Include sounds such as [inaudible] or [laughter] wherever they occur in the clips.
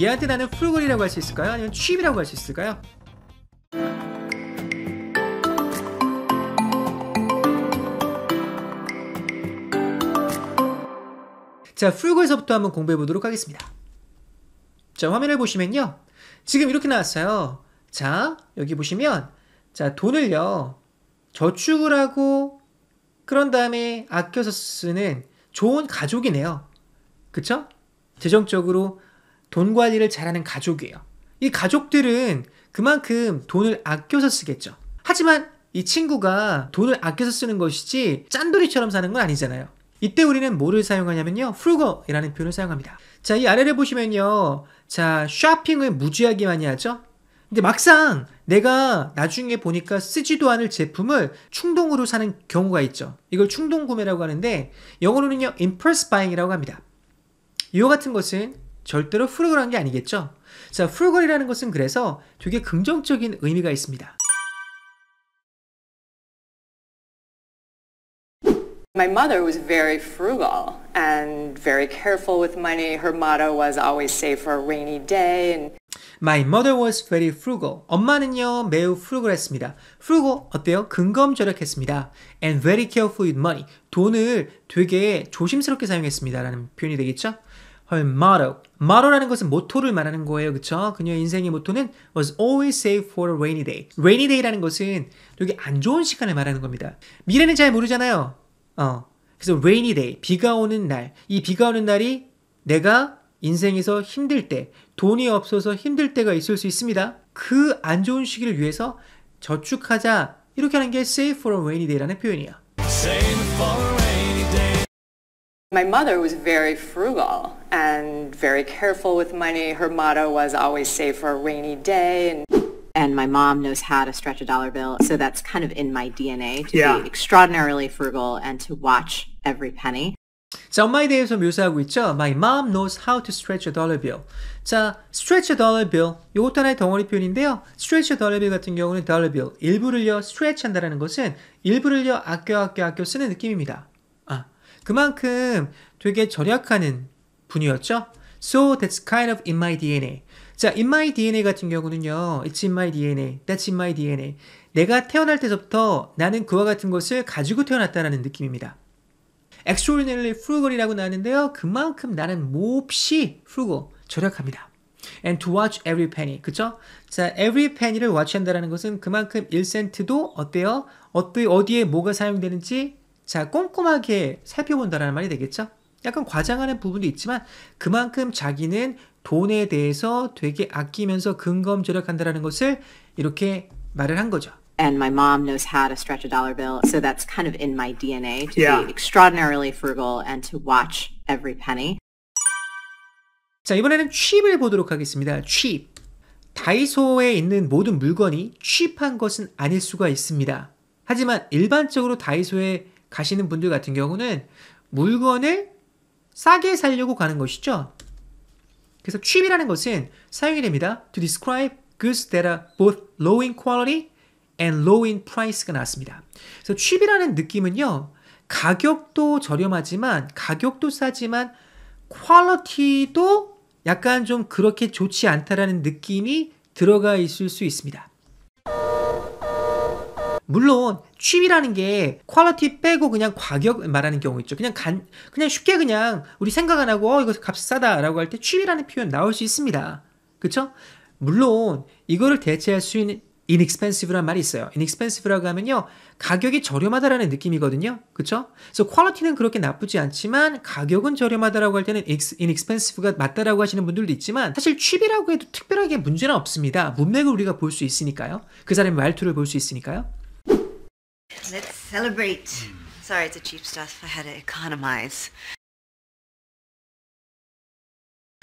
얘한테 나는 풀걸이라고할 수 있을까요? 아니면 취미라고 할 수 있을까요? 자, 풀걸에서부터 한번 공부해 보도록 하겠습니다. 자, 화면을 보시면요. 지금 이렇게 나왔어요. 자, 여기 보시면 자, 돈을요. 저축을 하고 그런 다음에 아껴서 쓰는 좋은 가족이네요. 그쵸? 재정적으로 돈 관리를 잘하는 가족이에요. 이 가족들은 그만큼 돈을 아껴서 쓰겠죠. 하지만 이 친구가 돈을 아껴서 쓰는 것이지 짠돌이처럼 사는 건 아니잖아요. 이때 우리는 뭐를 사용하냐면요. 프루거이라는 표현을 사용합니다. 자, 이 아래를 보시면요. 자, 쇼핑을 무지하게 많이 하죠. 근데 막상 내가 나중에 보니까 쓰지도 않을 제품을 충동으로 사는 경우가 있죠. 이걸 충동 구매라고 하는데 영어로는요, impulse buying이라고 합니다. 이와 같은 것은 절대로 훌륭한 게 아니겠죠? 자, 훌륭이라는 것은 그래서 되게 긍정적인 의미가 있습니다. My mother was very frugal and very careful with money. Her motto was always save for a rainy day. And... My mother was very frugal. 엄마는요 매우 frugal했습니다. frugal 어때요? 근검절약했습니다. And very careful with money. 돈을 되게 조심스럽게 사용했습니다라는 표현이 되겠죠? her motto. motto라는 것은 모토를 말하는 거예요. 그쵸? 그녀의 인생의 모토는 was always s a f e for a rainy day. rainy day라는 것은 여기 안 좋은 시간을 말하는 겁니다. 미래는 잘 모르잖아요. 어. 그래서 rainy day, 비가 오는 날. 이 비가 오는 날이 내가 인생에서 힘들 때, 돈이 없어서 힘들 때가 있을 수 있습니다. 그 안 좋은 시기를 위해서 저축하자. 이렇게 하는 게 s a f e for a rainy day라는 표현이에요 My mother was very frugal and very careful with money. Her motto was always save for a rainy day. And, and my mom knows how to stretch a dollar bill. So that's kind of in my DNA to yeah. be extraordinarily frugal and to watch every penny. 자, 엄마에 대해서 묘사하고 있죠. My mom knows how to stretch a dollar bill. 자, stretch a dollar bill. 요것도 하나의 덩어리 표현인데요. stretch a dollar bill 같은 경우는 dollar bill. 일부를요, stretch 한다는 것은 일부를요, 아껴 아껴 아껴 쓰는 느낌입니다. 그만큼 되게 절약하는 분이었죠. So that's kind of in my DNA. 자, in my DNA 같은 경우는요. It's in my DNA. That's in my DNA. 내가 태어날 때부터 나는 그와 같은 것을 가지고 태어났다는 느낌입니다. extraordinarily frugal이라고 나왔는데요. 그만큼 나는 몹시 frugal, 절약합니다. and to watch every penny. 그쵸? 자, every penny를 watch 한다라는 것은 그만큼 1센트도 어때요? 어디, 어디에 뭐가 사용되는지 자, 꼼꼼하게 살펴본다라는 말이 되겠죠? 약간 과장하는 부분도 있지만 그만큼 자기는 돈에 대해서 되게 아끼면서 근검절약한다라는 것을 이렇게 말을 한 거죠. and my mom knows how to stretch a dollar bill. So that's kind of in my DNA to yeah. be extraordinarily frugal and to watch every penny. 자, 이번에는 취입을 보도록 하겠습니다. 취입. 다이소에 있는 모든 물건이 취입한 것은 아닐 수가 있습니다. 하지만 일반적으로 다이소에 가시는 분들 같은 경우는 물건을 싸게 살려고 가는 것이죠. 그래서 취미라는 것은 사용이 됩니다. To describe goods that are both low in quality and low in price가 나왔습니다. 그래서 취미라는 느낌은요. 가격도 저렴하지만 가격도 싸지만 퀄리티도 약간 좀 그렇게 좋지 않다라는 느낌이 들어가 있을 수 있습니다. 물론 취미라는 게 퀄리티 빼고 그냥 과격 말하는 경우 있죠. 그냥 간 그냥 쉽게 그냥 우리 생각 안 하고 어 이거 값 싸다라고 할 때 취미라는 표현 나올 수 있습니다. 그렇죠? 물론 이거를 대체할 수 있는 inexpensive란 말이 있어요. inexpensive라고 하면요. 가격이 저렴하다라는 느낌이거든요. 그렇죠 그래서 퀄리티는 그렇게 나쁘지 않지만 가격은 저렴하다라고 할 때는 inexpensive가 맞다라고 하시는 분들도 있지만 사실 취비라고 해도 특별하게 문제는 없습니다. 문맥을 우리가 볼 수 있으니까요. 그 사람의 말투를 볼 수 있으니까요. Let's celebrate. Sorry, it's a cheap stuff. I had to economize.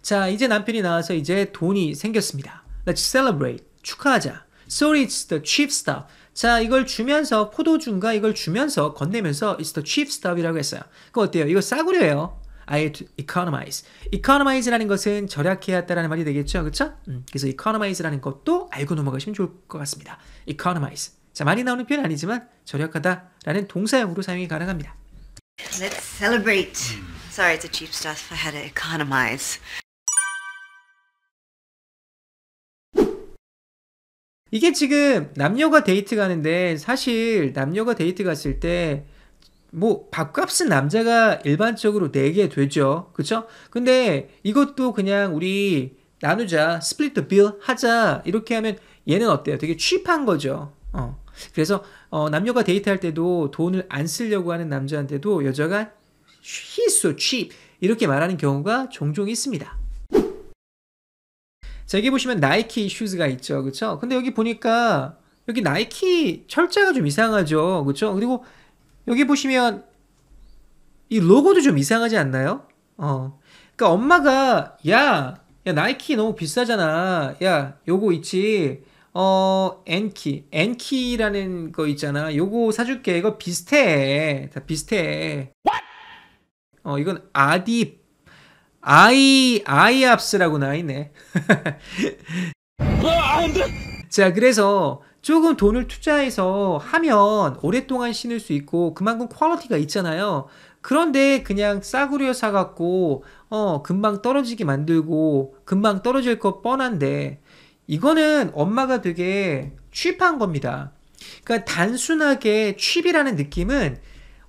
자, 이제 남편이 나와서 이제 돈이 생겼습니다. Let's celebrate. 축하하자. Sorry, it's the cheap stuff. 자, 이걸 주면서 포도주인가 이걸 주면서 건네면서 it's the cheap stuff이라고 했어요. 그거 어때요? 이거 싸구려예요. I had to economize. economize라는 것은 절약해야 했다라는 말이 되겠죠. 그렇죠? 음, 그래서 economize라는 것도 알고 넘어가시면 좋을 것 같습니다. economize. 자, 많이 나오는 표현 아니지만 절약하다라는 동사형으로 사용이 가능합니다. Let's celebrate. Sorry, it's a cheap stuff. I had to economize. 이게 지금 남녀가 데이트 가는데 사실 남녀가 데이트 갔을 때 뭐 밥값은 남자가 일반적으로 내게 되죠. 그쵸? 근데 이것도 그냥 우리 나누자, 스플릿 빌 하자 이렇게 하면 얘는 어때요? 되게 취입한 거죠. 어. 그래서 어, 남녀가 데이트할 때도 돈을 안 쓰려고 하는 남자한테도 여자가 he's so cheap 이렇게 말하는 경우가 종종 있습니다. 자, 여기 보시면 나이키 슈즈가 있죠. 그렇죠? 근데 여기 보니까 여기 나이키 철자가 좀 이상하죠. 그렇죠? 그리고 여기 보시면 이 로고도 좀 이상하지 않나요? 어. 그러니까 엄마가 야, 야 나이키 너무 비싸잖아. 야, 요거 있지. 어, 엔키, 엔키라는 거 있잖아. 요거 사줄게. 이거 비슷해. 다 비슷해. What? 어, 이건 아디, 아이, 아이압스라고 나있네. 어, 자, 그래서 조금 돈을 투자해서 하면 오랫동안 신을 수 있고 그만큼 퀄리티가 있잖아요. 그런데 그냥 싸구려 사갖고 어 금방 떨어지게 만들고 금방 떨어질 것 뻔한데 이거는 엄마가 되게 취입한 겁니다. 그러니까 단순하게 취입이라는 느낌은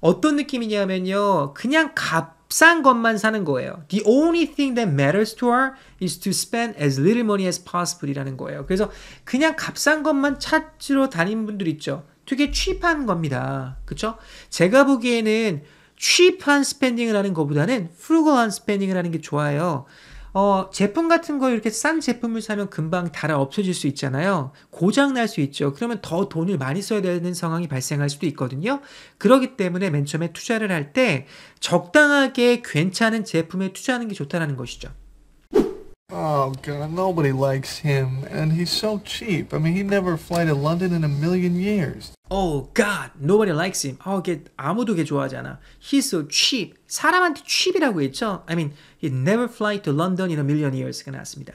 어떤 느낌이냐면요. 그냥 값싼 것만 사는 거예요. The only thing that matters to her is to spend as little money as possible 이라는 거예요. 그래서 그냥 값싼 것만 찾으러 다니는 분들 있죠. 되게 취입한 겁니다. 그쵸? 제가 보기에는 취입한 스펜딩을 하는 것보다는 프루거한 스펜딩을 하는 게 좋아요. 어, 제품 같은 거 이렇게 싼 제품을 사면 금방 달아 없어질 수 있잖아요. 고장 날 수 있죠. 그러면 더 돈을 많이 써야 되는 상황이 발생할 수도 있거든요. 그렇기 때문에 맨 처음에 투자를 할 때 적당하게 괜찮은 제품에 투자하는 게 좋다라는 것이죠. Oh god, nobody likes him, and he's so cheap. I mean, he'd never fly to London in a million years. Oh god, nobody likes him. 어, 걔 아무도 걔 좋아하지 않아. He's so cheap. 사람한테 cheap이라고 했죠. I mean, he'd never fly to London in a million years가 나왔습니다.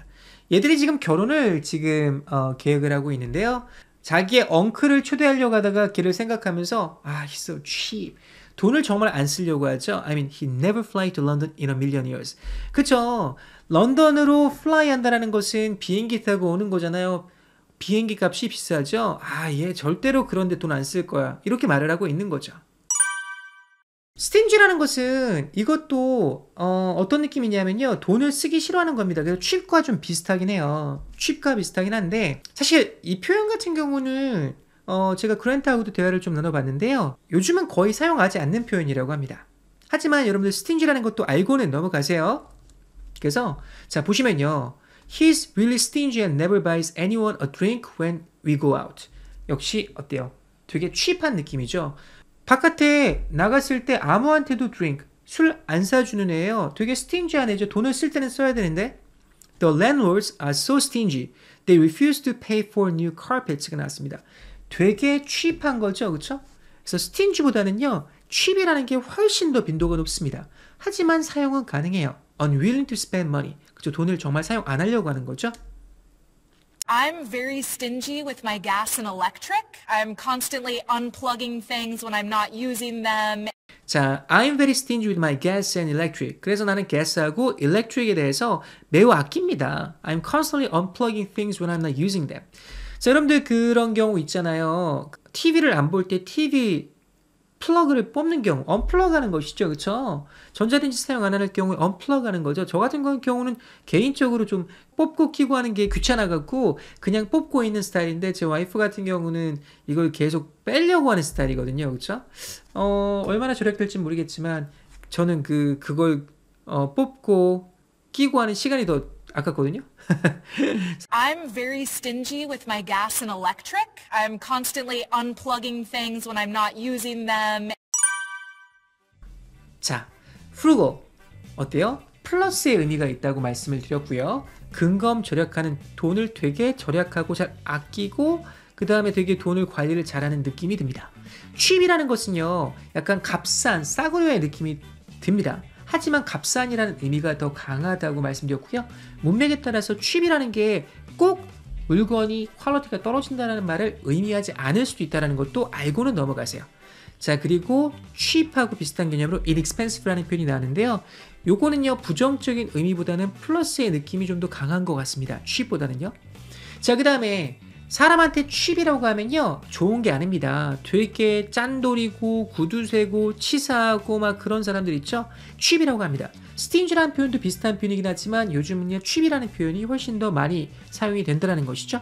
얘들이 지금 결혼을 지금 어, 계획을 하고 있는데요. 자기의 엉클을 초대하려고 하다가 걔를 생각하면서 아, he's so cheap. 돈을 정말 안 쓰려고 하죠. I mean, he never fly to London in a million years. 그쵸? 런던으로 fly 한다는 것은 비행기 타고 오는 거잖아요. 비행기 값이 비싸죠? 아, 예, 절대로 그런데 돈 안 쓸 거야. 이렇게 말을 하고 있는 거죠. 스팅지라는 것은 이것도 어, 떤 느낌이냐면요 돈을 쓰기 싫어하는 겁니다 그래서 취입과 좀 비슷하긴 해요 취입과 비슷하긴 한데 사실 이 표현 같은 경우는 어, 제가 그랜트하고도 대화를 좀 나눠봤는데요. 요즘은 거의 사용하지 않는 표현이라고 합니다. 하지만 여러분들 stingy라는 것도 알고는 넘어가세요. 그래서 자 보시면요. He's really stingy and never buys anyone a drink when we go out. 역시 어때요? 되게 취입한 느낌이죠. 바깥에 나갔을 때 아무한테도 drink, 술 안 사주는 애예요. 되게 stingy한 애죠. 돈을 쓸 때는 써야 되는데 The landlords are so stingy. They refuse to pay for new carpets가 나왔습니다. 되게 취입한 거죠. 그렇죠? 그래서 stingy보다는요. 취입이라는 게 훨씬 더 빈도가 높습니다. 하지만 사용은 가능해요. unwilling to spend money. 그죠? 돈을 정말 사용 안 하려고 하는 거죠. I'm very stingy with my gas and electric. I'm constantly unplugging things when I'm not using them. 자, I'm very stingy with my gas and electric. 그래서 나는 gas하고 electric에 대해서 매우 아낍니다. I'm constantly unplugging things when I'm not using them. 자, 여러분들 그런 경우 있잖아요. TV를 안 볼 때 TV 플러그를 뽑는 경우, 언플러그 하는 것이죠. 그쵸? 전자레인지 사용 안 하는 경우에 언플러그 하는 거죠. 저 같은 경우는 개인적으로 좀 뽑고 키고 하는 게 귀찮아갖고 그냥 뽑고 있는 스타일인데 제 와이프 같은 경우는 이걸 계속 빼려고 하는 스타일이거든요. 그쵸? 어, 얼마나 절약될지 모르겠지만 저는 그, 그걸, 어, 뽑고 끼고 하는 시간이 더 아깝거든요. [laughs] I'm very stingy with my gas and electric. I'm constantly unplugging things when I'm not using them. 자, frugal 어때요? 플러스의 의미가 있다고 말씀을 드렸고요. 근검 절약하는 돈을 되게 절약하고 잘 아끼고 그 다음에 되게 돈을 관리를 잘하는 느낌이 듭니다. 취미라는 것은요. 약간 값싼 싸구려의 느낌이 듭니다. 하지만 값싼이라는 의미가 더 강하다고 말씀드렸고요. 문맥에 따라서 취미라는 게 꼭 물건이 퀄러티가 떨어진다는 말을 의미하지 않을 수도 있다는 것도 알고는 넘어가세요. 자 그리고 취입하고 비슷한 개념으로 inexpensive라는 표현이 나왔는데요. 요거는요 부정적인 의미보다는 플러스의 느낌이 좀 더 강한 것 같습니다. 취입보다는요. 자그 다음에 사람한테 취미라고 하면요 좋은 게 아닙니다 되게 짠돌이고 구두쇠고 치사하고 막 그런 사람들 있죠 취미라고 합니다 스팅즈라는 표현도 비슷한 표현이긴 하지만 요즘은요 취미라는 표현이 훨씬 더 많이 사용이 된다는 것이죠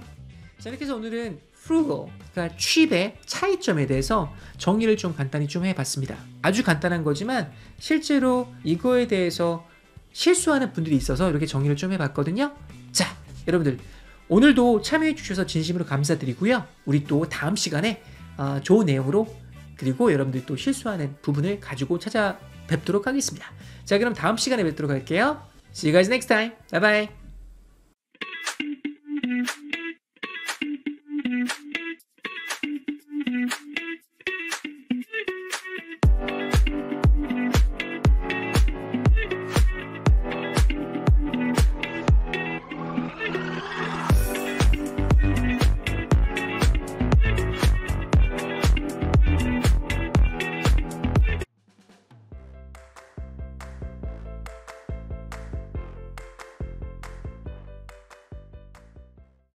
자 이렇게 해서 오늘은 frugal, 그러니까 취의 차이점에 대해서 정의를 좀 간단히 좀 해봤습니다. 아주 간단한 거지만 실제로 이거에 대해서 실수하는 분들이 있어서 이렇게 정의를 좀 해봤거든요. 자, 여러분들 오늘도 참여해 주셔서 진심으로 감사드리고요. 우리 또 다음 시간에 아, 좋은 내용으로 그리고 여러분들이 또 실수하는 부분을 가지고 찾아뵙도록 하겠습니다. 자 그럼 다음 시간에 뵙도록 할게요. See you guys next time. Bye bye.